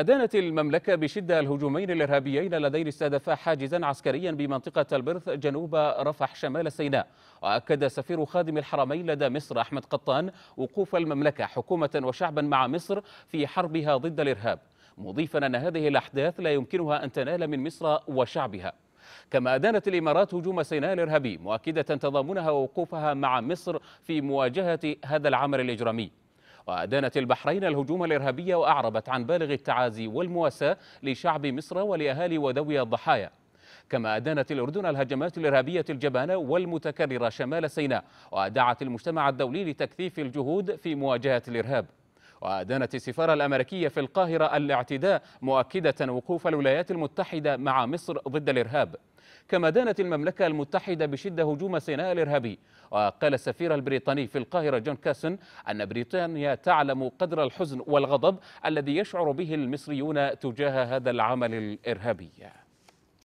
أدانت المملكة بشدة الهجومين الإرهابيين اللذين استهدفا حاجزا عسكريا بمنطقة البرث جنوب رفح شمال سيناء وأكد سفير خادم الحرمين لدى مصر أحمد قطان وقوف المملكة حكومة وشعبا مع مصر في حربها ضد الإرهاب مضيفا أن هذه الأحداث لا يمكنها أن تنال من مصر وشعبها كما أدانت الإمارات هجوم سيناء الإرهابي مؤكدة تضامنها ووقوفها مع مصر في مواجهة هذا العمل الإجرامي وأدانت البحرين الهجوم الإرهابي وأعربت عن بالغ التعازي والمواساة لشعب مصر ولأهالي وذوي الضحايا كما أدانت الأردن الهجمات الإرهابية الجبانة والمتكررة شمال سيناء ودعت المجتمع الدولي لتكثيف الجهود في مواجهة الإرهاب وأدانت السفارة الأمريكية في القاهرة الاعتداء مؤكدة وقوف الولايات المتحدة مع مصر ضد الإرهاب كما دانت المملكة المتحدة بشدة هجوم سيناء الإرهابي وقال السفير البريطاني في القاهرة جون كاسن أن بريطانيا تعلم قدر الحزن والغضب الذي يشعر به المصريون تجاه هذا العمل الإرهابي